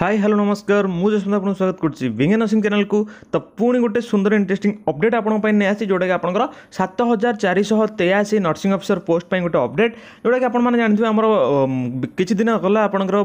High hello ନମସ୍କାର ମୁଁ ଯଶୋନ୍ତ ଆପଣଙ୍କୁ ସ୍ୱାଗତ କରୁଛି ବିଜ୍ଞାନ ନର୍ସିଂ ଚ୍ୟାନେଲକୁ ତ ପୁଣି ଗୋଟେ ସୁନ୍ଦର ଇଣ୍ଟରେଷ୍ଟିଂ ଅପଡେଟ୍ ଆପଣଙ୍କ ପାଇଁ ନେଇ ଆସିଛି ଯେଉଁଟାକି ଆପଣଙ୍କର ସାତ ହଜାର ଚାରିଶହ ତେୟାଅଶୀ ନର୍ସିଂ ଅଫିସର ପୋଷ୍ଟ ପାଇଁ ଗୋଟେ ଅପଡେଟ୍ ଯେଉଁଟାକି ଆପଣମାନେ ଜାଣିଥିବେ ଆମର କିଛି ଦିନ ଗଲା ଆପଣଙ୍କର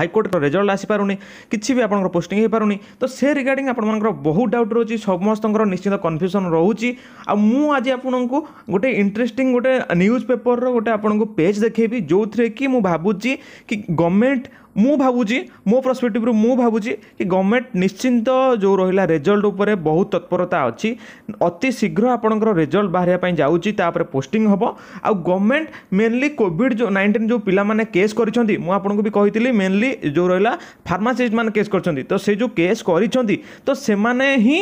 ହାଇକୋର୍ଟର ରେଜଲ୍ଟ ଆସିପାରୁନି କିଛି ବି ଆପଣଙ୍କର ପୋଷ୍ଟିଂ ହେଇପାରୁନି ତ ସେ ରିଗାର୍ଡ଼ିଂ ଆପଣମାନଙ୍କର ବହୁତ ଡାଉଟ୍ ରହୁଛି ସମସ୍ତଙ୍କର ନିଶ୍ଚିତ କନଫ୍ୟୁଜନ୍ ରହୁଛି ଆଉ ମୁଁ ଆଜି ଆପଣଙ୍କୁ ଗୋଟେ ଇଣ୍ଟରେଷ୍ଟିଂ ଗୋଟେ ନ୍ୟୁଜ୍ ପେପରର ଗୋଟେ ଆପଣଙ୍କୁ ପେଜ୍ ଦେଖେଇବି ଯେଉଁଥିରେ କି ମୁଁ ଭାବୁଛି କି ଗଭର୍ଣ୍ଣମେଣ୍ଟ ମୁଁ ଭାବୁଛି ମୋ ପର୍ସପେକ୍ଟିଭ୍ରୁ ମୁଁ ଭାବୁଛି କି ଗଭର୍ଣ୍ଣମେଣ୍ଟ ନିଶ୍ଚିନ୍ତ ଯେଉଁ ରହିଲା ରେଜଲ୍ଟ ଉପରେ ବହୁତ ତତ୍ପରତା ଅଛି ଅତି ଶୀଘ୍ର ଆପଣଙ୍କର ରେଜଲ୍ଟ ବାହାରିବା ପାଇଁ ଯାଉଛି ତାପରେ ପୋଷ୍ଟିଂ ହେବ ଆଉ ଗଭର୍ଣ୍ଣମେଣ୍ଟ ମେନଲି କୋଭିଡ଼ ଯେଉଁ ନାଇଣ୍ଟିନ୍ ଯେଉଁ ପିଲାମାନେ କେସ୍ କରିଛନ୍ତି ମୁଁ ଆପଣଙ୍କୁ ବି କହିଥିଲି ମେନଲି ଯେଉଁ ରହିଲା ଫାର୍ମାସିଷ୍ଟମାନେ କେସ୍ କରିଛନ୍ତି ତ ସେ ଯେଉଁ କେସ୍ କରିଛନ୍ତି ତ ସେମାନେ ହିଁ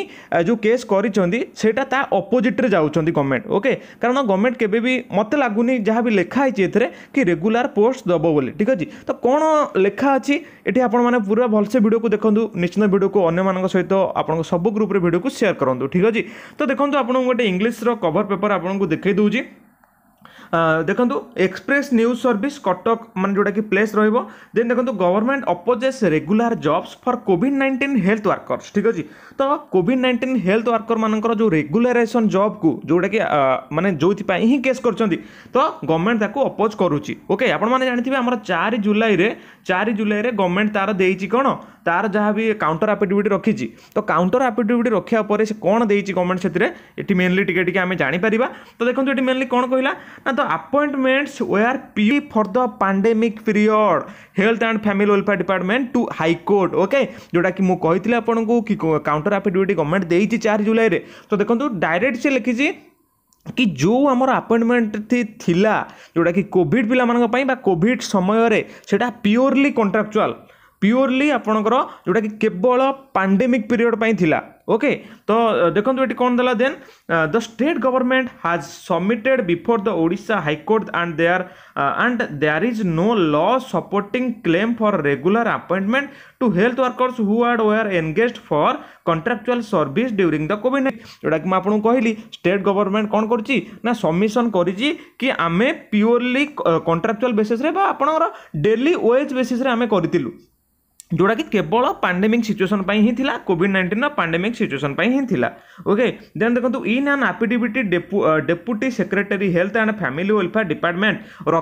ଯେଉଁ କେସ୍ କରିଛନ୍ତି ସେଇଟା ତା ଅପୋଜିଟ୍ରେ ଯାଉଛନ୍ତି ଗଭର୍ଣ୍ଣମେଣ୍ଟ ଓକେ କାରଣ ଗଭର୍ଣ୍ଣମେଣ୍ଟ କେବେ ବି ମୋତେ ଲାଗୁନି ଯାହା ବି ଲେଖା ହେଇଛି ଏଥିରେ କି ରେଗୁଲାର ପୋଷ୍ଟ ଦେବ ବୋଲି ଠିକ୍ ଅଛି ତ କ'ଣ ଲେଖା ଲେଖା ଅଛି ଏଠି ଆପଣମାନେ ପୁରା ଭଲସେ ଭିଡ଼ିଓକୁ ଦେଖନ୍ତୁ ନିଶ୍ଚିନ୍ତ ଭିଡ଼ିଓକୁ ଅନ୍ୟମାନଙ୍କ ସହିତ ଆପଣଙ୍କ ସବୁ ଗ୍ରୁପ୍ରେ ଭିଡ଼ିଓକୁ ସେୟାର କରନ୍ତୁ ଠିକ୍ ଅଛି ତ ଦେଖନ୍ତୁ ଆପଣଙ୍କୁ ଗୋଟେ ଇଂଲିଶର କଭର ପେପର ଆପଣଙ୍କୁ ଦେଖାଇ ଦେଉଛି ଦେଖନ୍ତୁ ଏକ୍ସପ୍ରେସ୍ ନ୍ୟୁଜ୍ ସର୍ଭିସ୍ କଟକ ମାନେ ଯେଉଁଟାକି ପ୍ଲେସ୍ ରହିବ ଦେନ୍ ଦେଖନ୍ତୁ government opposes regular jobs for covid nineteen health workers ଠିକ୍ ଅଛି ତ କୋଭିଡ୍ ନାଇଣ୍ଟିନ୍ ହେଲ୍ଥ ୱାର୍କର୍ମାନଙ୍କର ଯେଉଁ ରେଗୁଲାରାଇଜେସନ୍ ଜବ୍କୁ ଯେଉଁଟାକି ମାନେ ଯେଉଁଥିପାଇଁ ହିଁ କେସ୍ କରିଛନ୍ତି ତ ଗଭର୍ଣ୍ଣମେଣ୍ଟ ତାକୁ ଅପୋଜ୍ କରୁଛି ଓକେ ଆପଣମାନେ ଜାଣିଥିବେ ଆମର ଚାରି ଜୁଲାଇରେ ଚାରି ଜୁଲାଇରେ ଗଭର୍ଣ୍ଣମେଣ୍ଟ ତା'ର ଦେଇଛି କ'ଣ तार जहाँ भी काउंटर आफिडेट रखी तो काउंटर आफिडेट रखा पर कौन दे गवर्नमेंट से मेनली टी टी आम जापर तो देखो ये मेनली कौन कहला ना तो आपइंटमेंट्स आर पी for the pandemic period health and family welfare department to high court okay जोटा कि मुझे आपको कि काउंटर आफिडेट गवर्नमेंट दे चार जुलाई में तो देखो डायरेक्ट से लिखी कि जो आम आपइंटमेंट थी थिला जोड़ा कि कोविड पाई बा समय रे कंट्राक्चुआल পিওরলি আপনার যেটা কি কেবল পান্ডেমিক পিরিয়ড পাই লা ওকে তো দেখুন এটি কোণ দেলা দেন দ state government has submitted before the Odisha high court and there and there is no law supporting claim for regular appointment to health workers who are were engaged for contractual service during the COVID যেটা কি মু আপনার কহিলি state government কোণ করছি না সবমিশন করেছি কি আমি পিওরলি কন্ট্রাকচুয়াল বেসিসে বা আপনার ডেলি ওয়েজ বেসিসে আমি করেছিলু ଯେଉଁଟାକି କେବଳ ପାଣ୍ଡେମିକ୍ ସିଚୁଏସନ୍ ପାଇଁ ହିଁ ଥିଲା କୋଭିଡ଼ ନାଇଣ୍ଟିନ୍ର ପାଣ୍ଡେମିକ୍ ସିଚୁଏସନ୍ ପାଇଁ ହିଁ ଥିଲା ଓକେ ଦେନ୍ ଦେଖନ୍ତୁ in an affidavit deputy secretary health and family welfare department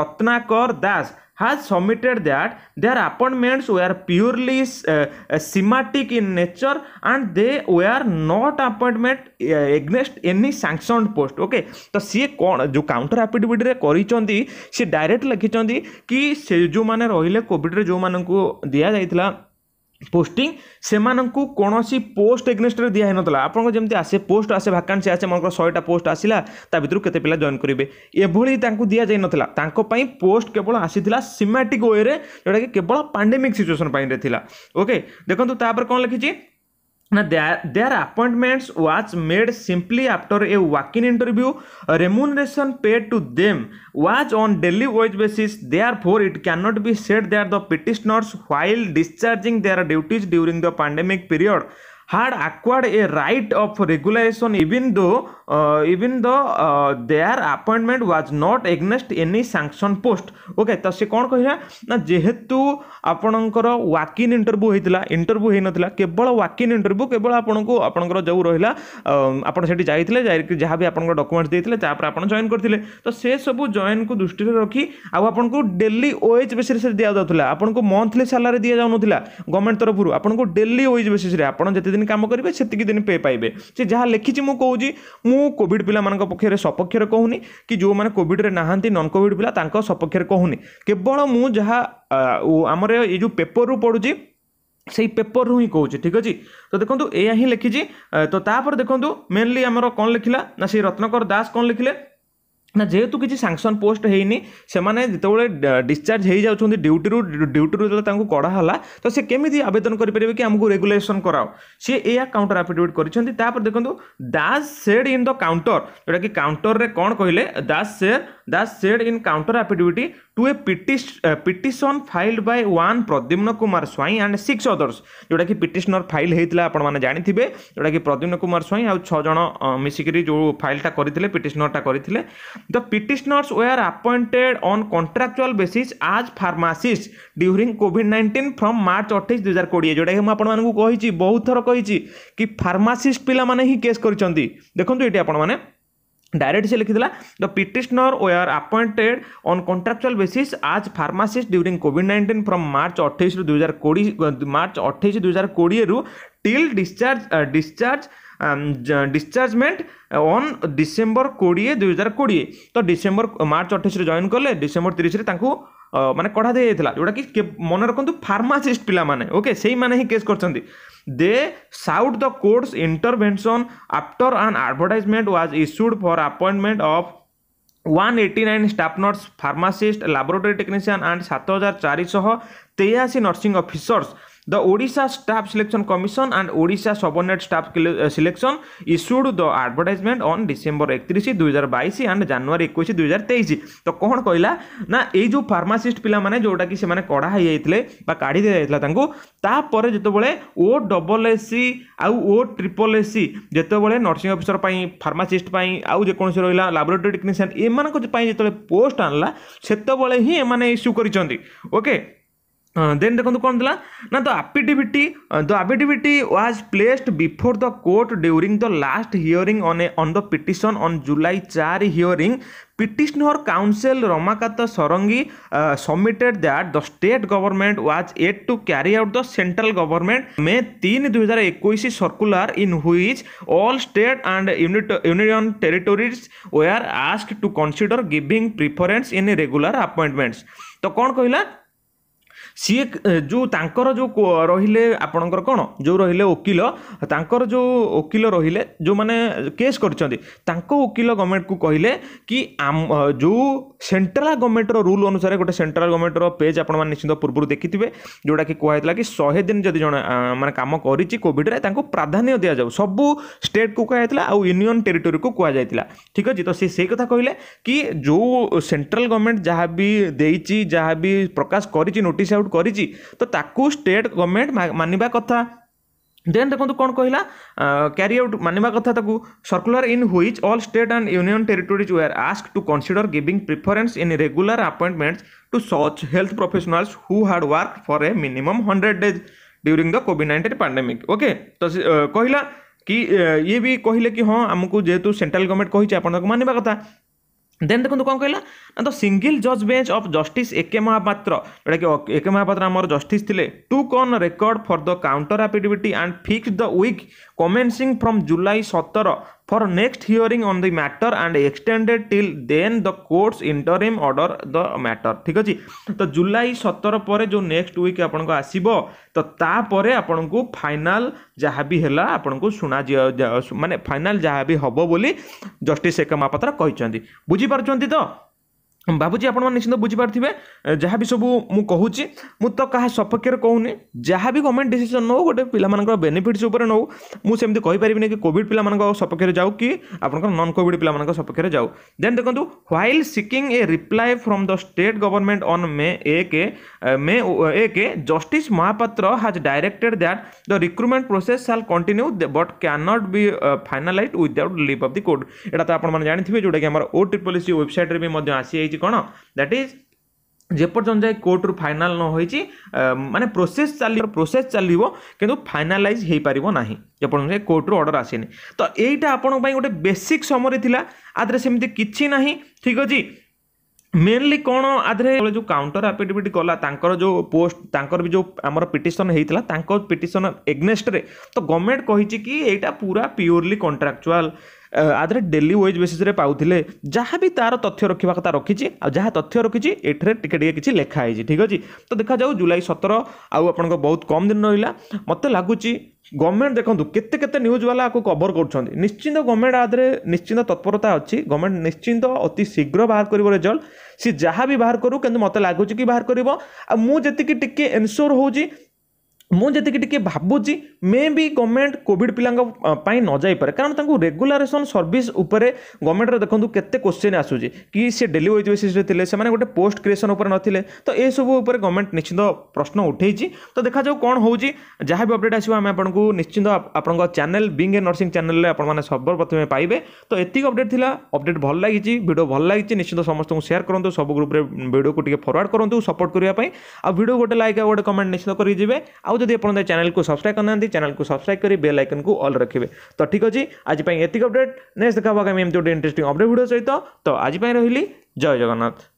Ratnakar Das has submitted that their appointments were purely uh, schematic in nature and they were not appointment against any sanctioned post okay तो सी कौन जो counter आफिडेविट्रे करते सी direct लिखिं कि से जो मैंने रहिले कोविड्रे जो मानक दि जाता पोस्टिंग से कौन पोस्ट एग्नेस्ट दिहन आपको जमी आसे पोस्ट आसे भाकांसी आसे मन शहटा पोस्ट आसला तर के पिला जॉन करेंगे एभली दि जा नाला पोस्ट केवल आसी सीमाटिक वे जोटा कि केवल पांडेमिक सिचुएसन ओके देखो तापर कौन लिखी Now their, their appointments was made simply after a walk-in interview. remuneration paid to them was on daily wage basis. Therefore, it cannot be said that the petitioners, while discharging their duties during the pandemic period, had acquired a right of regulation even though uh, even though uh, their appointment was not against any sanction post okay ତ ସେ କ'ଣ କହିଲା ନା ଯେହେତୁ ଆପଣଙ୍କର walk in interview ହେଇଥିଲା interview ହେଇନଥିଲା କେବଳ ୱାକ୍ ଇନ୍ ଇଣ୍ଟରଭ୍ୟୁ କେବଳ ଆପଣଙ୍କୁ ଆପଣଙ୍କର ଯେଉଁ ରହିଲା ଆପଣ ସେଠି ଯାଇଥିଲେ ଯାଇକି ଯାହା ବି ଆପଣଙ୍କ ଡକୁମେଣ୍ଟସ୍ ଦେଇଥିଲେ ତାପରେ ଆପଣ ଜଏନ୍ କରିଥିଲେ ତ ସେ ସବୁ ଜଏନ୍କୁ ଦୃଷ୍ଟିରେ ରଖି ଆଉ ଆପଣଙ୍କୁ ଡେଲି ଓଏଜ୍ ବେସିସ୍ରେ ଦିଆଯାଉଥିଲା ଆପଣଙ୍କୁ ମନ୍ଥଲି ସାଲାରୀ ଦିଆଯାଉନଥିଲା ଗଭର୍ଣ୍ଣମେଣ୍ଟ ତରଫରୁ ଆପଣଙ୍କୁ ଡେଲି ଓଏଜ୍ ବେସିସ୍ରେ ଆପଣ ଯେତେ ଦିନ କାମ କରିବେ ସେତିକି ଦିନ ପେ ପାଇବେ ସେ ଯାହା ଲେଖିଛି ମୁଁ କହୁଛି ମୁଁ କୋଭିଡ଼ ପିଲାମାନଙ୍କ ପକ୍ଷରେ ସପକ୍ଷରେ କହୁନି କି ଯେଉଁମାନେ କୋଭିଡ଼ରେ ନାହାନ୍ତି ନନ୍ କୋଭିଡ଼ ପିଲା ତାଙ୍କ ସପକ୍ଷରେ କହୁନି କେବଳ ମୁଁ ଯାହା ଆମର ଏଇ ଯେଉଁ ପେପରରୁ ପଢ଼ୁଛି ସେଇ ପେପରରୁ ହିଁ କହୁଛି ଠିକ୍ ଅଛି ତ ଦେଖନ୍ତୁ এয়া ହିଁ ଲେଖିଛି ତ ତାପରେ ଦେଖନ୍ତୁ মেনলি ଆମର କଣ ଲେଖିଲା ନା ସେଇ ରତ୍ନକର ଦାସ କଣ ଲେଖିଲେ ନା ଯେହେତୁ କିଛି ସାଙ୍ଗସନ୍ ପୋଷ୍ଟ ହେଇନି ସେମାନେ ଯେତେବେଳେ ଡିସଚାର୍ଜ ହେଇଯାଉଛନ୍ତି ଡ୍ୟୁଟିରୁ ଡ୍ୟୁଟିରୁ ଯେତେବେଳେ ତାଙ୍କୁ କଢ଼ା ହେଲା ତ ସେ କେମିତି ଆବେଦନ କରିପାରିବେ କି ଆମକୁ ରେଗୁଲେସନ୍ କରାଅ ସିଏ ଏଇଆ କାଉଣ୍ଟର ଆଫିଡେଭିଟ୍ କରିଛନ୍ତି ତାପରେ ଦେଖନ୍ତୁ Das said in the counter ଯେଉଁଟାକି କାଉଣ୍ଟରରେ କ'ଣ କହିଲେ ଦାସ ସେର୍ that said in counter affidavit to a petition filed by one Pradyumna Kumar Swain and six others जोटा कि पिटनर फाइल होता है आप जानते हैं जोटा कि प्रद्युम्न कुमार स्वईं आज छः जन मिसिकी जो फाइलटा करते टा करते the petitioners were appointed on contractual basis as pharmacists during covid nineteen from March अठाई दुई हजार कोड़े जोटा कि मुझे बहुत थर कही कि फार्मासीस्ट पे केस कर देखो ये आप डायरेक्ट से लिखी the petitioner were appointed on contractual basis as pharmacist during covid nineteen from March अठाईस दुई हजार कोड़ी मार्च अठाईस दुई हजार कोड़े रु till discharge discharge dischargement on December কোড়িয়ে দুই হাজার কোড়িয়ে তো ডিসেম্বর মার্চ অঠাইশে জয়েন কলে ডিসেম্বর তিরিশে তাঁকু ମାନେ କଢ଼ାଯାଇ ଯାଇଥିଲା ଯେଉଁଟାକି ମନେ ରଖନ୍ତୁ ଫାର୍ମାସିଷ୍ଟ ପିଲାମାନେ ଓକେ ସେଇମାନେ ହିଁ କେସ୍ କରିଛନ୍ତି they sought the court's intervention after an advertisement was issued for appointment of one eighty nine staff nurse pharmacist laboratory technician and ସାତ ହଜାର ଚାରିଶହ ତେୟାଅଶୀ nursing officers The Odisha Staff Selection Commission and Odisha Subordinate Staff Selection issued the advertisement on December 31, 2022 and January 21, 2023 তো କ'ଣ କହିଲା ନା ଏଇ ଯେଉଁ ଫାର୍ମାସିଷ୍ଟ ପିଲାମାନେ ଯେଉଁଟାକି ସେମାନେ କଢ଼ା ହେଇଯାଇଥିଲେ ବା କାଢ଼ି ଦିଆଯାଇଥିଲା ତାଙ୍କୁ ତାପରେ ଯେତେବେଳେ ଓ ଡବଲ୍ ଏସ୍ ସି ଆଉ ଓ ଟ୍ରିପଲ୍ ଏସ୍ ସି ଯେତେବେଳେ ନର୍ସିଂ ଅଫିସର ପାଇଁ ଫାର୍ମାସିଷ୍ଟ ପାଇଁ ଆଉ ଯେକୌଣସି ରହିଲା ଲାବୋରେଟୋରୀ ଟେକ୍ନିସିଆନ୍ ଏମାନଙ୍କ ପାଇଁ ଯେତେବେଳେ ପୋଷ୍ଟ ଆଣିଲା ସେତେବେଳେ ହିଁ ଏମାନେ ଇସ୍ୟୁ କରିଛନ୍ତି ଓକେ देन देखो कौन था ना the affidavit the affidavit was placed before the court during the last hearing on on the petition on July चार hearing petitioner counsel Ramakant Sarangi submitted that the state government was aid to carry out the central government May तीन दुई हजार एक circular in which all state and union territories are asked to consider giving preference in regular appointments तो कौन कहला ସିଏ ଯେଉଁ ତାଙ୍କର ଯେଉଁ ରହିଲେ ଆପଣଙ୍କର କ'ଣ ଯେଉଁ ରହିଲେ ଓକିଲ ତାଙ୍କର ଯେଉଁ ଓକିଲ ରହିଲେ ଯେଉଁମାନେ କେସ୍ କରିଛନ୍ତି ତାଙ୍କ ଓକିଲ ଗଭର୍ଣ୍ଣମେଣ୍ଟକୁ କହିଲେ କି ଆମ ଯେଉଁ ସେଣ୍ଟ୍ରାଲ ଗଭର୍ଣ୍ଣମେଣ୍ଟର ରୁଲ୍ ଅନୁସାରେ ଗୋଟେ ସେଣ୍ଟ୍ରାଲ ଗଭର୍ଣ୍ଣମେଣ୍ଟର ପେଜ୍ ଆପଣମାନେ ନିଶ୍ଚିନ୍ତ ପୂର୍ବରୁ ଦେଖିଥିବେ ଯେଉଁଟାକି କୁହାହେଇଥିଲା କି ଶହେ ଦିନ ଯଦି ଜଣେ ମାନେ କାମ କରିଛି କୋଭିଡ଼ରେ ତାଙ୍କୁ ପ୍ରାଧାନ୍ୟ ଦିଆଯାଉ ସବୁ ଷ୍ଟେଟ୍କୁ କୁହାଯାଇଥିଲା ଆଉ ୟୁନିଅନ୍ ଟେରିଟୋରିକୁ କୁହାଯାଇଥିଲା ଠିକ୍ ଅଛି ତ ସେ ସେଇ କଥା କହିଲେ କି ଯେଉଁ ସେଣ୍ଟ୍ରାଲ ଗଭର୍ଣ୍ଣମେଣ୍ଟ ଯାହା ବି ଦେଇଛି ଯାହା ବି ପ୍ରକାଶ କରିଛି ନୋଟିସ୍ ଆଉଟ୍ कंट्रीब्यूट कर तो स्टेट गवर्नमेंट मानवा कथा देन देखो कौन कहला क्यारिआउट मानवा कथा circular in which all state and union territories were asked to consider giving preference in regular appointments to such health professionals who had worked for a minimum hundred days during the Covid nineteen pandemic okay तो कहला कि ये भी कहले कि हाँ आमको जेहतु central government कही मानवा कथा ଦେନ୍ ଦେଖନ୍ତୁ କ'ଣ କହିଲା ନା ଦ ସିଙ୍ଗିଲ୍ ଜଜ୍ bench of justice A K Mahapatra ଯେଉଁଟାକି ଏ କେ ମହାପାତ୍ର ଆମର ଜଷ୍ଟିସ୍ ଥିଲେ to con record for the counter affidavit and fix the week commencing from July ସତର for next hearing on the matter and extended till then the courts interim order the matter ঠিক ଅଛି ତ ଜୁଲାଇ ସତର ପରେ ଯେଉଁ next weak ଆପଣଙ୍କୁ ଆସିବ ତ ତାପରେ ଆପଣଙ୍କୁ ଫାଇନାଲ ଯାହା ବି ହେଲା ଆପଣଙ୍କୁ ଶୁଣା ମାନେ ଫାଇନାଲ ଯାହା ବି ହେବ ବୋଲି ଜଷ୍ଟିସ୍ ଏକମାପାତ୍ର କହିଛନ୍ତି ବୁଝିପାରୁଛନ୍ତି ତ बाबू बाबूजी आपंत बुझीपारे जहाँ भी सबू कहूँ मुझे तो क्या सपक्ष कहूनी जहाँ भी गवर्नमेंट डिसीजन नौ गोटे पिला बेनिफिट्स नौ मुझे कहीपरि कि कॉविड पिला सपक्ष जाऊ कि आप नन कॉविड पिला सपक्ष में जाऊ दे देखो while seeking a reply from the state government on May एक मे एक just Mahapatra has directed that the recruitment process shall continue but क्या not be finalise without leave of the court एटा तो आप जानते हैं जोटा कि ओ ट्रिपल सी वेबसाइट में भी आसी ହେଉଛି କ'ଣ ଦ୍ୟାଟ୍ ଇଜ୍ ଯେପର୍ଯ୍ୟନ୍ତ ଯାଏ କୋର୍ଟରୁ ଫାଇନାଲ୍ ନ ହୋଇଛି ମାନେ ପ୍ରୋସେସ୍ ଚାଲି ପ୍ରୋସେସ୍ ଚାଲିବ କିନ୍ତୁ ଫାଇନାଲାଇଜ୍ ହୋଇପାରିବ ନାହିଁ ଯେପର୍ଯ୍ୟନ୍ତ ଯାଏ କୋର୍ଟରୁ ଅର୍ଡ଼ର ଆସିନି ତ ଏଇଟା ଆପଣଙ୍କ ପାଇଁ ଗୋଟେ ବେସିକ୍ ସମୟରେ ଥିଲା ଆଦେହରେ ସେମିତି କିଛି ନାହିଁ ଠିକ୍ ଅଛି ମେନଲି କ'ଣ ଆଦେହରେ ଯେଉଁ କାଉଣ୍ଟର ଆଫିଡେଭିଟ୍ କଲା ତାଙ୍କର ଯେଉଁ ପୋଷ୍ଟ ତାଙ୍କର ବି ଯେଉଁ ଆମର ପିଟିସନ୍ ହେଇଥିଲା ତାଙ୍କ ପିଟିସନ୍ ଏଗ୍ନେଷ୍ଟରେ ତ ଗଭର୍ଣ୍ଣମେଣ୍ଟ କହିଛି କି ଏଇଟା ପୁରା ପିଓରଲି କଣ୍ଟ୍ରାକ୍ଚୁଆଲ୍ ଆଧାରେ ଡେଲି ୱେଜ୍ ବେସିସ୍ରେ ପାଉଥିଲେ ଯାହା ବି ତା'ର ତଥ୍ୟ ରଖିବା କଥା ରଖିଛି ଆଉ ଯାହା ତଥ୍ୟ ରଖିଛି ଏଠାରେ ଟିକେ ଟିକେ କିଛି ଲେଖା ହେଇଛି ଠିକ୍ ଅଛି ତ ଦେଖାଯାଉ ଜୁଲାଇ ସତର ଆଉ ଆପଣଙ୍କ ବହୁତ କମ୍ ଦିନ ରହିଲା ମୋତେ ଲାଗୁଛି ଗଭର୍ଣ୍ଣମେଣ୍ଟ ଦେଖନ୍ତୁ କେତେ କେତେ ନ୍ୟୁଜ୍ବାଲା ଆକୁ କଭର କରୁଛନ୍ତି ନିଶ୍ଚିନ୍ତ ଗଭର୍ଣ୍ଣମେଣ୍ଟ ଆଧାରେ ନିଶ୍ଚିନ୍ତ ତତ୍ପରତା ଅଛି ଗଭର୍ଣ୍ଣମେଣ୍ଟ ନିଶ୍ଚିନ୍ତ ଅତି ଶୀଘ୍ର ବାହାର କରିବ ରେଜଲ୍ଟ ସେ ଯାହା ବି ବାହାର କରୁ କିନ୍ତୁ ମୋତେ ଲାଗୁଛି କି ବାହାର କରିବ ଆଉ ମୁଁ ଯେତିକି ଟିକେ ଏନସିଓର ହେଉଛି मुझे भाई मे भी गवर्नमेंट कॉविड पिला न जापे कारण रेगुलेसन सर्विस गवर्नमेंट देखो केोश्चि आसूसी कि सी डेलीवरी बेसीस्रे से गोटे पोस्ट क्रिएसन न तो यह सबू पर गवर्नमेंट निश्चिंत प्रश्न उठे तो देखा जाऊ कौन हो जहाँ भी अपडेट आसो आम आपको निश्चिंत आप चेल बिंग ए नर्सी चेल आपने सर्वप्रथमे पाए तो यक अपडेट थी अपडेट भल लगी भिड भल लगी निश्चित समस्त को सेयार करूँ सब ग्रुप भिडियो को फरवर्ड करूँ सपोर्ट करने भिड गोटे लाइक आ गए कमेंट निश्चित करेंगे आ आउ जदि चैनल को सब्सक्राइब करना चैनल को सब्सक्राइब कर बेल आइकन को अल रखे तो ठीक अच्छे आज ये अपडेट नेक्स्ट देखा होगा आम गोटे इंटरेस्ट अपडेट भिडियो सहित तो आज रही जय जगन्नाथ